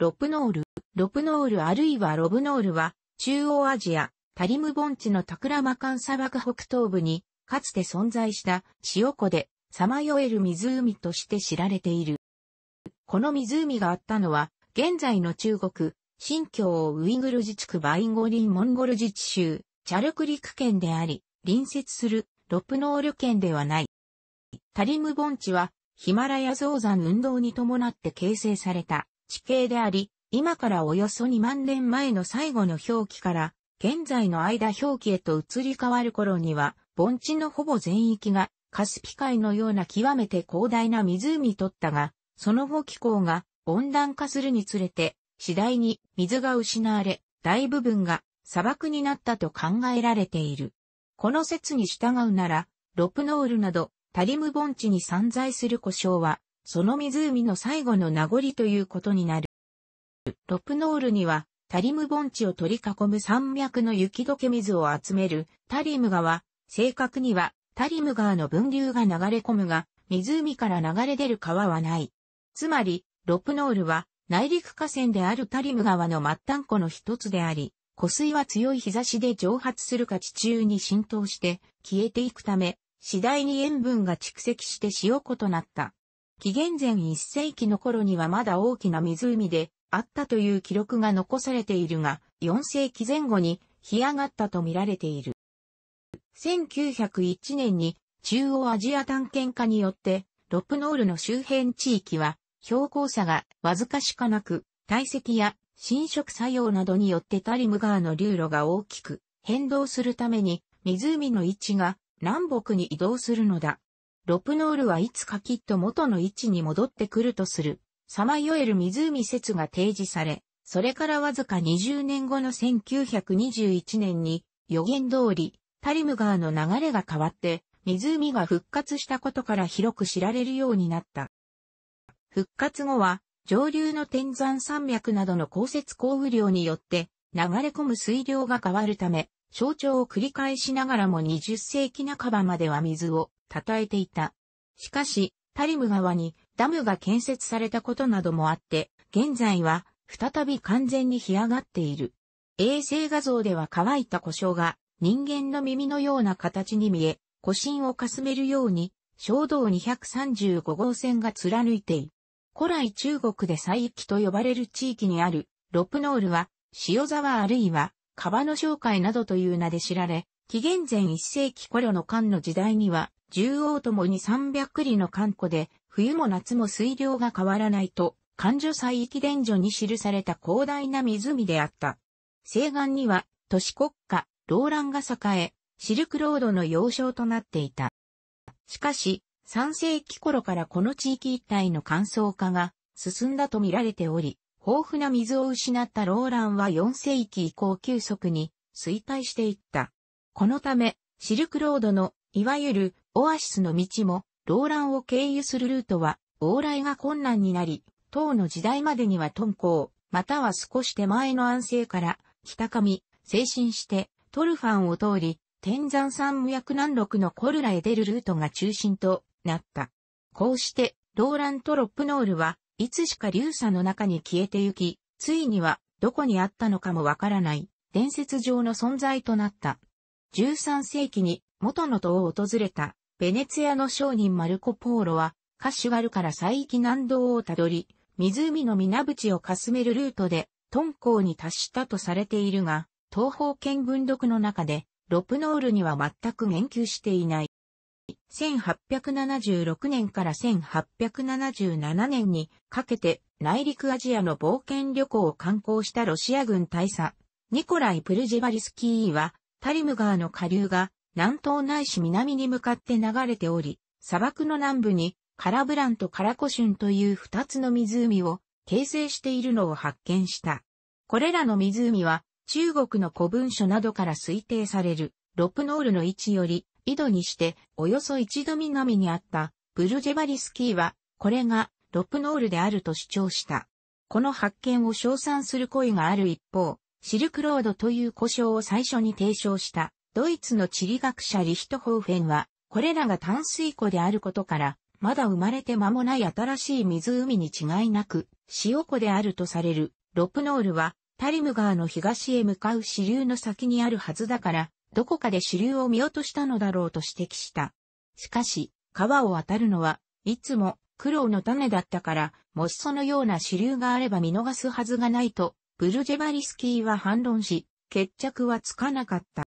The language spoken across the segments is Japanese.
ロプノール、ロプノールあるいはロブノールは、中央アジア、タリム盆地のタクラマカン砂漠北東部に、かつて存在した塩湖で、さまよえる湖として知られている。この湖があったのは、現在の中国、新疆ウイグル自治区バインゴリンモンゴル自治州、チャルクリク県であり、隣接するロプノール県ではない。タリム盆地はヒマラヤ造山運動に伴って形成された地形であり、今からおよそ2万年前の最後の表記から、現在の間表記へと移り変わる頃には、盆地のほぼ全域がカスピ海のような極めて広大な湖とったが、その後気候が温暖化するにつれて、次第に水が失われ、大部分が砂漠になったと考えられている。この説に従うなら、ロプノールなど、タリム盆地に散在する故障は、その湖の最後の名残ということになる。ロプノールには、タリム盆地を取り囲む山脈の雪解け水を集めるタリム川、正確にはタリム川の分流が流れ込むが、湖から流れ出る川はない。つまり、ロプノールは内陸河川であるタリム川の末端湖の一つであり、湖水は強い日差しで蒸発するか地中に浸透して消えていくため、次第に塩分が蓄積して塩湖となった。紀元前1世紀の頃にはまだ大きな湖であったという記録が残されているが、4世紀前後に干上がったと見られている。1901年に中央アジア探検家によって、ロプノールの周辺地域は標高差がわずかしかなく、体積や侵食作用などによってタリム川の流路が大きく変動するために湖の位置が南北に移動するのだ。ロプノールはいつかきっと元の位置に戻ってくるとする、さまよえる湖説が提示され、それからわずか20年後の1921年に予言通り、タリム川の流れが変わって、湖が復活したことから広く知られるようになった。復活後は、上流の天山山脈などの降雪降雨量によって流れ込む水量が変わるため、象徴を繰り返しながらも20世紀半ばまでは水を称えていた。しかし、タリム川にダムが建設されたことなどもあって、現在は再び完全に干上がっている。衛星画像では乾いた故障が人間の耳のような形に見え、古心をかすめるように、小道235号線が貫いている。古来中国で西域と呼ばれる地域にある、ロプノールは、塩沢あるいは、川の紹介などという名で知られ、紀元前1世紀頃の漢の時代には、縦横ともに三百里の寒湖で、冬も夏も水量が変わらないと、関所西域伝書に記された広大な湖であった。西岸には、都市国家、ローランが栄え、シルクロードの要衝となっていた。しかし、三世紀頃からこの地域一帯の乾燥化が進んだと見られており、豊富な水を失ったローランは四世紀以降急速に衰退していった。このため、シルクロードの、いわゆるオアシスの道も、ローランを経由するルートは、往来が困難になり、唐の時代までには頓行、または少し手前の安政から、北上、精進して、トルファンを通り、天山山脈南麓のコルラへ出るルートが中心となった。こうして、ローランとロップノールは、いつしか流砂の中に消えてゆき、ついには、どこにあったのかもわからない、伝説上の存在となった。13世紀に、元の塔を訪れたベネツィアの商人マルコ・ポーロは、カシュガルから西域南道をたどり、湖の水淵をかすめるルートで、トコ煌に達したとされているが、東方見軍録の中で、ロプノールには全く言及していない。1876年から1877年にかけて内陸アジアの冒険旅行を観光したロシア軍大佐、ニコライ・プルジェバリスキーは、タリム川の下流が南東ないし南に向かって流れており、砂漠の南部にカラブランとカラコシュンという二つの湖を形成しているのを発見した。これらの湖は中国の古文書などから推定されるロプノールの位置より緯度にしておよそ一度南にあったブルジェバリスキーはこれがロプノールであると主張した。この発見を称賛する声がある一方、シルクロードという故障を最初に提唱したドイツの地理学者リヒトホーフェンは、これらが淡水湖であることから、まだ生まれて間もない新しい湖に違いなく、塩湖であるとされる、ロプノールは、タリム川の東へ向かう支流の先にあるはずだから、どこかで支流を見落としたのだろうと指摘した。しかし、川を渡るのは、いつも苦労の種だったから、もしそのような支流があれば見逃すはずがないと、ブルジェバリスキーは反論し、決着はつかなかった。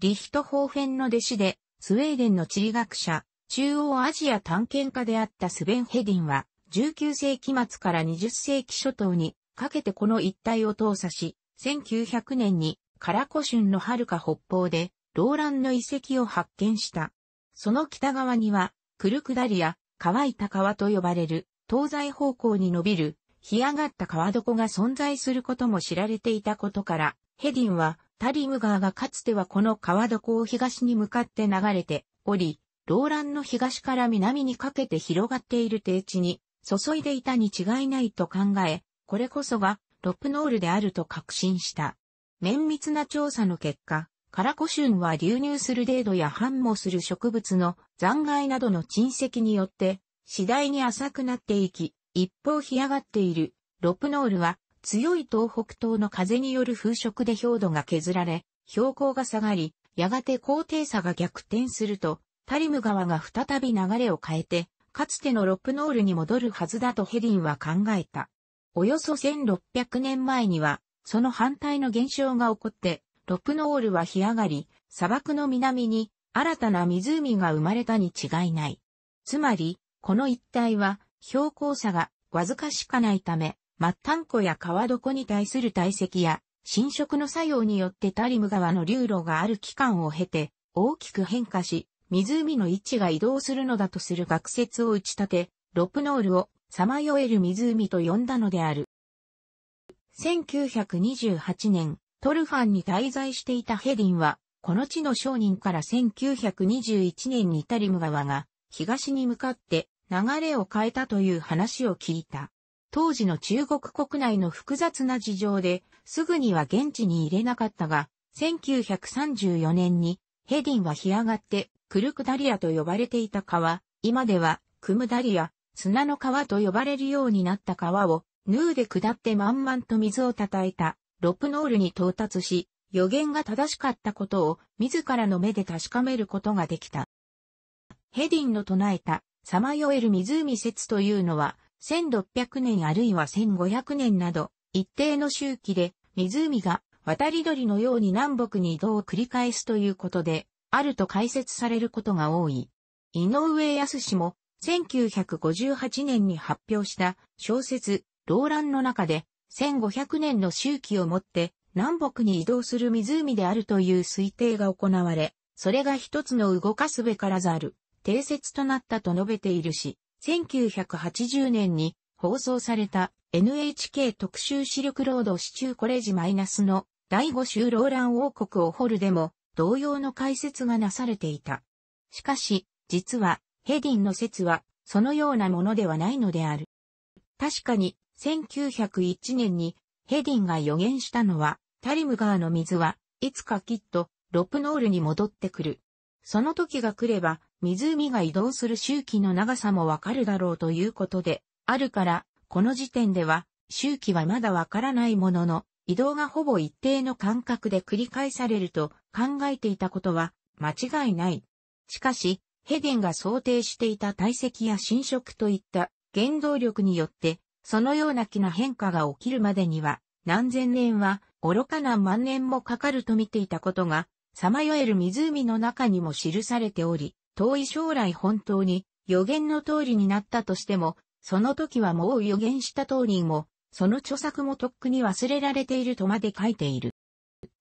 リヒトホーフェンの弟子で、スウェーデンの地理学者、中央アジア探検家であったスベン・ヘディンは、19世紀末から20世紀初頭にかけてこの一帯を投査し、1900年にカラコ春の遥か北方で、ローランの遺跡を発見した。その北側には、クルクダリア、乾いた川と呼ばれる、東西方向に伸びる、干上がった川床が存在することも知られていたことから、ヘディンは、タリム川がかつてはこの川床を東に向かって流れており、ローランの東から南にかけて広がっている低地に注いでいたに違いないと考え、これこそがロプノールであると確信した。綿密な調査の結果、カラコシュンは流入する程度や繁茂する植物の残骸などの沈積によって次第に浅くなっていき、一方干上がっているロプノールは強い東北東の風による風食で氷土が削られ、標高が下がり、やがて高低差が逆転すると、タリム川が再び流れを変えて、かつてのロップノールに戻るはずだとヘディンは考えた。およそ1600年前には、その反対の現象が起こって、ロップノールは干上がり、砂漠の南に新たな湖が生まれたに違いない。つまり、この一帯は標高差がわずかしかないため、末端湖や川床に対する堆積や、侵食の作用によってタリム川の流路がある期間を経て、大きく変化し、湖の位置が移動するのだとする学説を打ち立て、ロプノールをさまよえる湖と呼んだのである。1928年、トルファンに滞在していたヘディンは、この地の商人から1921年にタリム川が東に向かって流れを変えたという話を聞いた。当時の中国国内の複雑な事情で、すぐには現地に入れなかったが、1934年にヘディンは干上がってクルクダリアと呼ばれていた川、今ではクムダリア、砂の川と呼ばれるようになった川をヌーで下って満々と水を叩いたロプノールに到達し、予言が正しかったことを自らの目で確かめることができた。ヘディンの唱えた彷徨える湖説というのは1600年あるいは1500年など、一定の周期で、湖が渡り鳥のように南北に移動を繰り返すということで、あると解説されることが多い。井上康氏も、1958年に発表した小説、動乱の中で、1500年の周期をもって、南北に移動する湖であるという推定が行われ、それが一つの動かすべからざる、定説となったと述べているし、1980年に放送された NHK 特集視力ロード市中コレジマイナスの第5集ローラン王国を掘るでも同様の解説がなされていた。しかし、実はヘディンの説はそのようなものではないのである。確かに1901年にヘディンが予言したのはタリム川の水はいつかきっとロプノールに戻ってくる。その時が来れば、湖が移動する周期の長さもわかるだろうということで、あるから、この時点では、周期はまだわからないものの、移動がほぼ一定の間隔で繰り返されると考えていたことは間違いない。しかし、ヘデンが想定していた体積や侵食といった原動力によって、そのような気な変化が起きるまでには、何千年は愚かな万年もかかると見ていたことがさまよえる湖の中にも記されており、遠い将来本当に予言の通りになったとしても、その時はもう予言した通りも、その著作もとっくに忘れられているとまで書いている。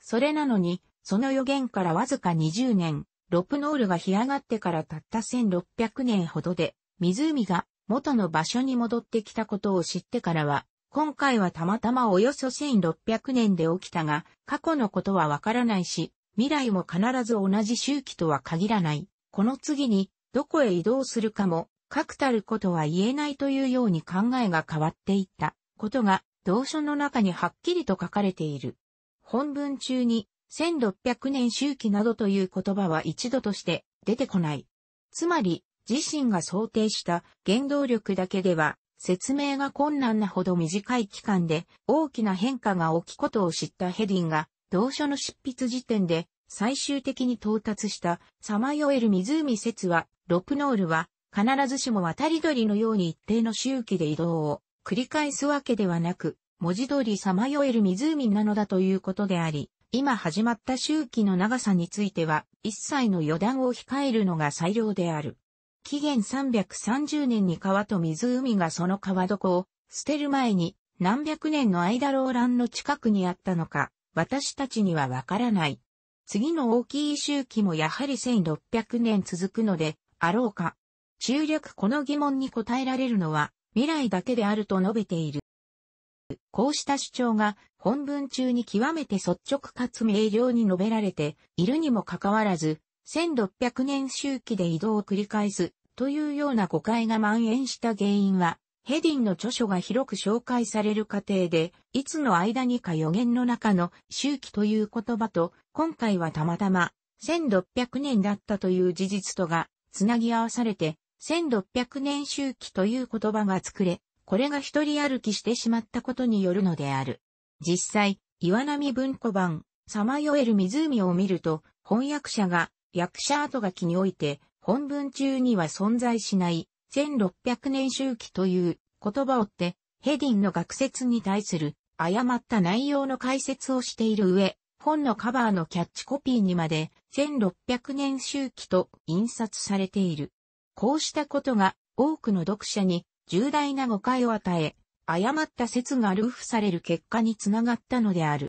それなのに、その予言からわずか20年、ロプノールが干上がってからたった1600年ほどで、湖が元の場所に戻ってきたことを知ってからは、今回はたまたまおよそ1600年で起きたが、過去のことはわからないし、未来も必ず同じ周期とは限らない。この次に、どこへ移動するかも、確たることは言えないというように考えが変わっていったことが、同書の中にはっきりと書かれている。本文中に、1600年周期などという言葉は一度として出てこない。つまり、自身が想定した原動力だけでは、説明が困難なほど短い期間で大きな変化が起きことを知ったヘディンが、同書の執筆時点で最終的に到達したさまよえる湖説は、ロプノールは必ずしも渡り鳥のように一定の周期で移動を繰り返すわけではなく、文字通りさまよえる湖なのだということであり、今始まった周期の長さについては、一切の予断を控えるのが最良である。紀元330年に川と湖がその川床を捨てる前に、何百年の間ローランの近くにあったのか、私たちにはわからない。次の大きい周期もやはり1600年続くので、あろうか。中略この疑問に答えられるのは、未来だけであると述べている。こうした主張が本文中に極めて率直かつ明瞭に述べられているにもかかわらず、1600年周期で移動を繰り返すというような誤解が蔓延した原因は、ヘディンの著書が広く紹介される過程で、いつの間にか予言の中の周期という言葉と、今回はたまたま1600年だったという事実とが、つなぎ合わされて、1600年周期という言葉が作れ、これが一人歩きしてしまったことによるのである。実際、岩波文庫版、さまよえる湖を見ると、翻訳者が、役者跡書きにおいて、本文中には存在しない、1600年周期という言葉を追って、ヘディンの学説に対する誤った内容の解説をしている上、本のカバーのキャッチコピーにまで1600年周期と印刷されている。こうしたことが多くの読者に重大な誤解を与え、誤った説がルーフされる結果につながったのである。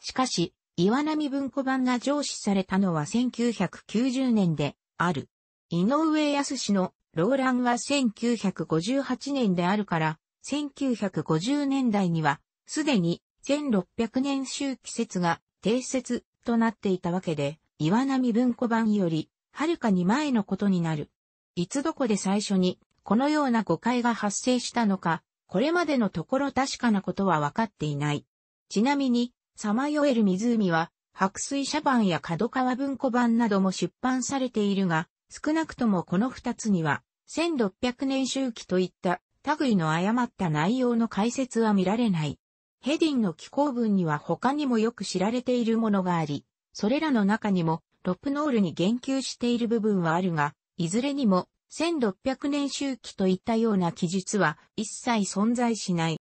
しかし、岩波文庫版が上司されたのは1990年である。井上康のローランは1958年であるから、1950年代には、すでに1600年周期説が定説となっていたわけで、岩波文庫版より、はるかに前のことになる。いつどこで最初に、このような誤解が発生したのか、これまでのところ確かなことは分かっていない。ちなみに、さまよえる湖は、白水社版や角川文庫版なども出版されているが、少なくともこの二つには、1600年周期といった類の誤った内容の解説は見られない。ヘディンの気候文には他にもよく知られているものがあり、それらの中にもロプノールに言及している部分はあるが、いずれにも1600年周期といったような記述は一切存在しない。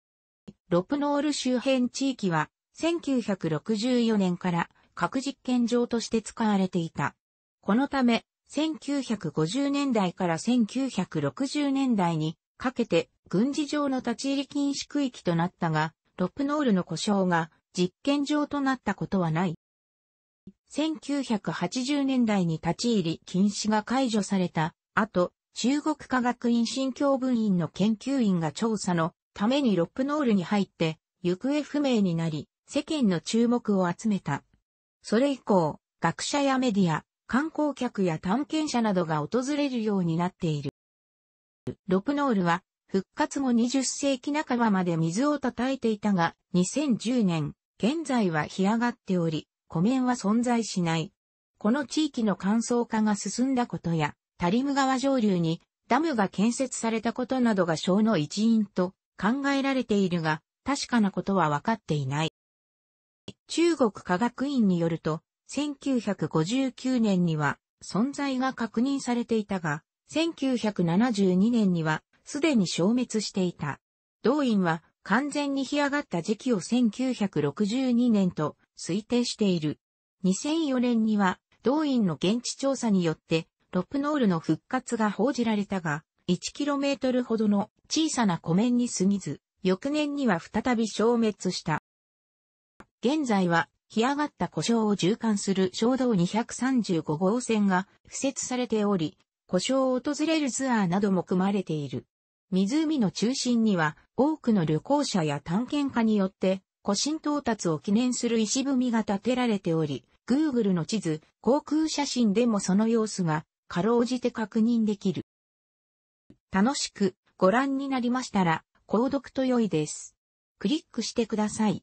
ロプノール周辺地域は1964年から核実験場として使われていた。このため1950年代から1960年代にかけて軍事上の立ち入り禁止区域となったが、ロプノールの故障が実験場となったことはない。1980年代に立ち入り禁止が解除された後、中国科学院新教分院の研究員が調査のためにロップノールに入って行方不明になり、世間の注目を集めた。それ以降、学者やメディア、観光客や探検者などが訪れるようになっている。ロプノールは復活後20世紀半ばまで水を叩いていたが、2010年、現在は干上がっており、湖面は存在しない。この地域の乾燥化が進んだことや、タリム川上流にダムが建設されたことなどが小の一因と考えられているが、確かなことは分かっていない。中国科学院によると、1959年には存在が確認されていたが、1972年にはすでに消滅していた。動員は完全に干上がった時期を1962年と推定している。2004年には動員の現地調査によってロプノールの復活が報じられたが、1km ほどの小さな湖面に過ぎず、翌年には再び消滅した。現在は干上がった故障を循環する衝動235号線が敷設されており、故障を訪れるツアーなども組まれている。湖の中心には多くの旅行者や探検家によって古神到達を記念する石踏みが建てられており、Google の地図、航空写真でもその様子がかろうじて確認できる。楽しくご覧になりましたら、購読と良いです。クリックしてください。